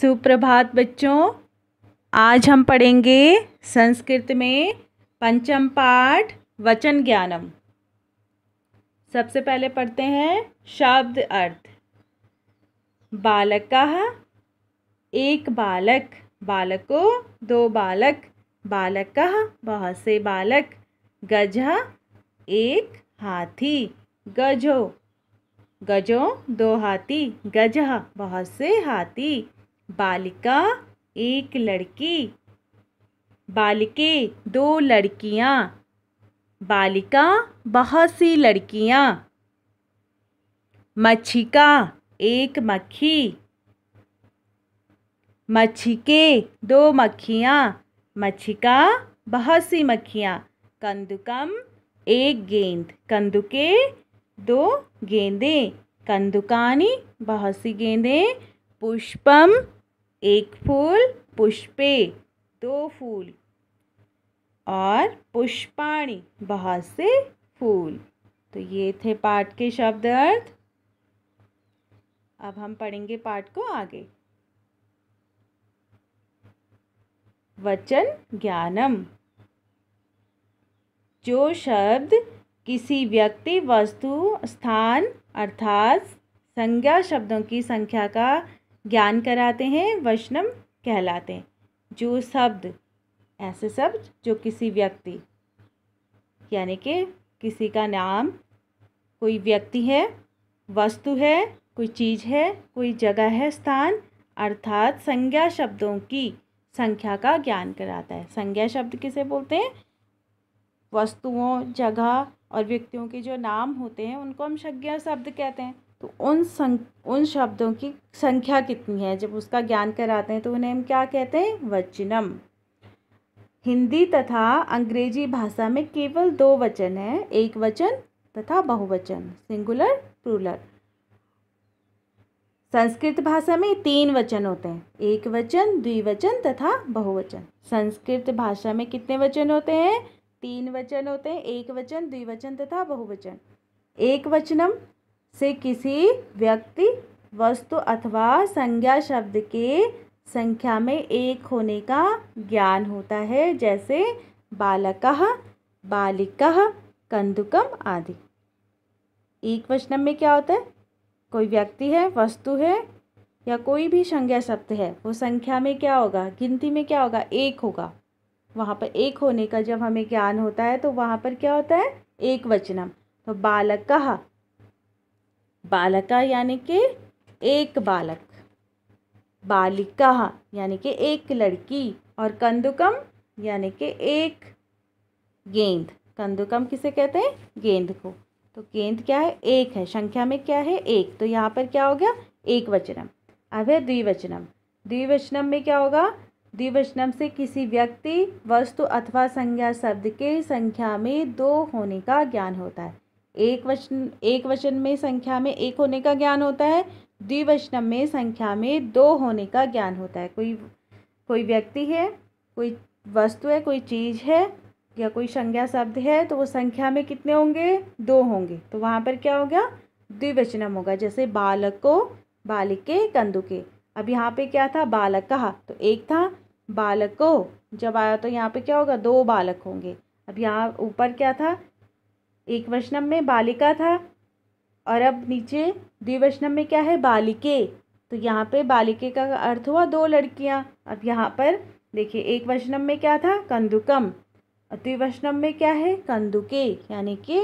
सुप्रभात बच्चों आज हम पढ़ेंगे संस्कृत में पंचम पाठ वचन ज्ञानम सबसे पहले पढ़ते हैं शब्द अर्थ बालक एक बालक बालको दो बालक बालक बहुत से बालक गज एक हाथी गजो गजो दो हाथी गजह बहुत से हाथी बालिका एक लड़की बालिके दो लड़कियाँ बालिका बहुत सी लड़कियाँ मछिका एक मक्खी के दो मक्खियाँ मछिका बहुत सी मक्खियाँ कंदुकम एक गेंद कंदुके दो गेंदें कंदुकानी बहुत सी गेंदें पुष्पम एक फूल पुष्पे दो फूल और पुष्पाणी बहुत से फूल तो ये थे पाठ के शब्द अर्थ अब हम पढ़ेंगे पाठ को आगे वचन ज्ञानम जो शब्द किसी व्यक्ति वस्तु स्थान अर्थात संज्ञा शब्दों की संख्या का ज्ञान कराते हैं वैष्णव कहलाते हैं जो शब्द ऐसे शब्द जो किसी व्यक्ति यानी कि किसी का नाम कोई व्यक्ति है वस्तु है कोई चीज़ है कोई जगह है स्थान अर्थात संज्ञा शब्दों की संख्या का ज्ञान कराता है संज्ञा शब्द किसे बोलते हैं वस्तुओं जगह और व्यक्तियों के जो नाम होते हैं उनको हम संज्ञा शब्द कहते हैं तो उन सं उन शब्दों की संख्या कितनी है जब उसका ज्ञान कराते हैं तो उन्हें हम क्या कहते हैं वचनम हिंदी तथा अंग्रेजी भाषा में केवल दो वचन हैं एक वचन तथा बहुवचन सिंगुलर प्रूलर संस्कृत भाषा में तीन वचन होते हैं एक वचन द्विवचन तथा बहुवचन संस्कृत भाषा में कितने वचन होते हैं तीन वचन होते हैं एक वचन द्विवचन तथा बहुवचन एक वचनम से किसी व्यक्ति वस्तु अथवा संज्ञा शब्द के संख्या में एक होने का ज्ञान होता है जैसे बालक बालिक कंदुकम आदि एक वचनम में क्या होता है कोई व्यक्ति है वस्तु है या कोई भी संज्ञा शब्द है वो संख्या में क्या होगा गिनती में क्या होगा एक होगा वहाँ पर एक होने का जब हमें ज्ञान होता है तो वहाँ पर क्या होता है एक वचनम तो बालक बालका यानी कि एक बालक बालिका यानी कि एक लड़की और कंदुकम यानी कि एक गेंद कंदुकम किसे कहते हैं गेंद को तो गेंद क्या है एक है संख्या में क्या है एक तो यहाँ पर क्या हो गया एक वचनम अब है द्विवचनम द्विवचनम में क्या होगा द्विवचनम से किसी व्यक्ति वस्तु अथवा संज्ञा शब्द के संख्या में दो होने का ज्ञान होता है एक वचन एक वचन में संख्या में एक होने का ज्ञान होता है द्विवचन में संख्या में दो होने का ज्ञान होता है कोई कोई व्यक्ति है कोई वस्तु है कोई चीज़ है या कोई संज्ञा शब्द है तो वो संख्या में कितने होंगे दो होंगे तो वहाँ पर क्या हो गया द्विवचनम होगा जैसे बालक को के कंदुके अब यहाँ पे क्या था बालक कहा तो एक था बालक को जब आया तो यहाँ पे क्या होगा दो बालक होंगे अब यहाँ ऊपर क्या था एक वचनम में बालिका था और अब नीचे द्विवचनम में क्या है बालिके तो यहाँ पे बालिके का अर्थ हुआ दो लड़कियाँ अब यहाँ पर देखिए एक वचनम में क्या था कंदुकम और द्विवचनम में क्या है कंदुके यानी कि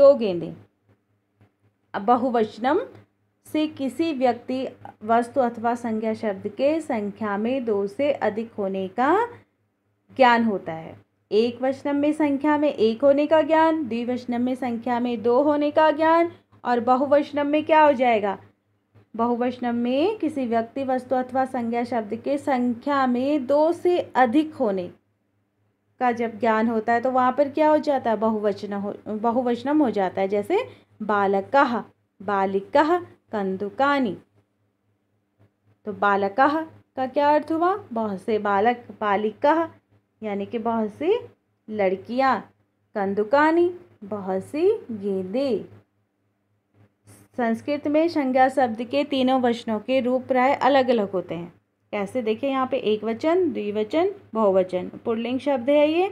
दो गेंदे अब बहुवचनम से किसी व्यक्ति वस्तु अथवा संज्ञा शब्द के संख्या में दो से अधिक होने का ज्ञान होता है एक वचनम में संख्या में एक होने का ज्ञान द्विवचनम में संख्या में दो होने का ज्ञान और बहुवचनम में क्या हो जाएगा बहुवचनम में किसी व्यक्ति वस्तु अथवा संज्ञा शब्द के संख्या में दो से अधिक होने का जब ज्ञान होता है तो वहाँ पर क्या हो जाता है बहुवचन हो बहुवचनम हो जाता है जैसे बालक बालिक कंदुकानी तो बालक का क्या अर्थ हुआ बहुत से बालक बालिका यानी कि बहुत सी लड़कियाँ कंदुकानी बहुत सी गेंदे संस्कृत में संज्ञा शब्द के तीनों वचनों के रूप प्राय अलग अलग होते हैं कैसे देखें यहाँ पे एक वचन द्विवचन बहुवचन पुर्लिंग शब्द है ये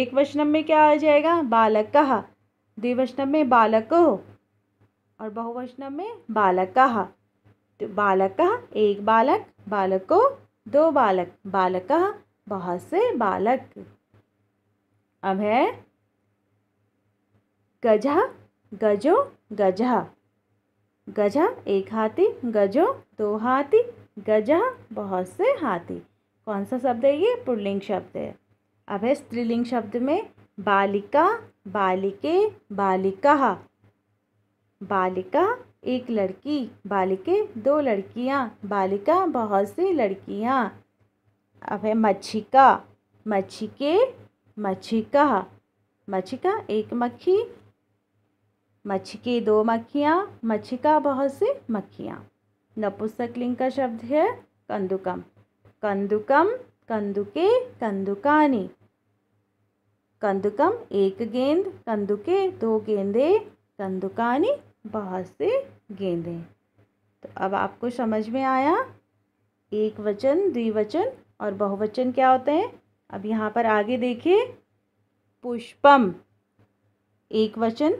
एक वचनम में क्या आ जाएगा बालक कहा द्विवचनम में बालक हो और बहुवचनम में बालक कहा तो बालक कहा एक बालक बालक को दो बालक बालक कहा बहुत से बालक अब है गजा गजो गजा गजा एक हाथी गजो दो हाथी गजा बहुत से हाथी कौन सा शब्द है ये पुल्लिंग शब्द है अब है स्त्रीलिंग शब्द में बालिका बालिके बालिका बालिका एक लड़की बालिके दो लड़कियाँ बालिका बहुत सी लड़कियाँ अब है मछिका मच्छी के मछिका एक मक्खी मच्छी दो मक्खियाँ मछिका बहुत से मक्खियाँ नपुस्तकलिंग का शब्द है कंदुकम कंदुकम कंदुके कंदुकानी कंदुकम एक गेंद कंदुके दो गेंदे कंदुकानी बहुत से गेंदे तो अब आपको समझ में आया एक वचन द्विवचन और बहुवचन क्या होते हैं अब यहाँ पर आगे देखिए पुष्पम एक वचन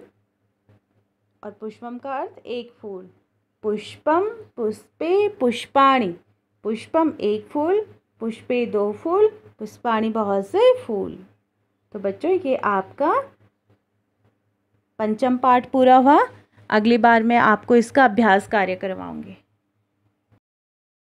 और पुष्पम का अर्थ एक फूल पुष्पम पुष्पे पुष्पाणी पुष्पम एक फूल पुष्पे दो फूल पुष्पाणी बहुत से फूल तो बच्चों ये आपका पंचम पाठ पूरा हुआ अगली बार मैं आपको इसका अभ्यास कार्य करवाऊंगी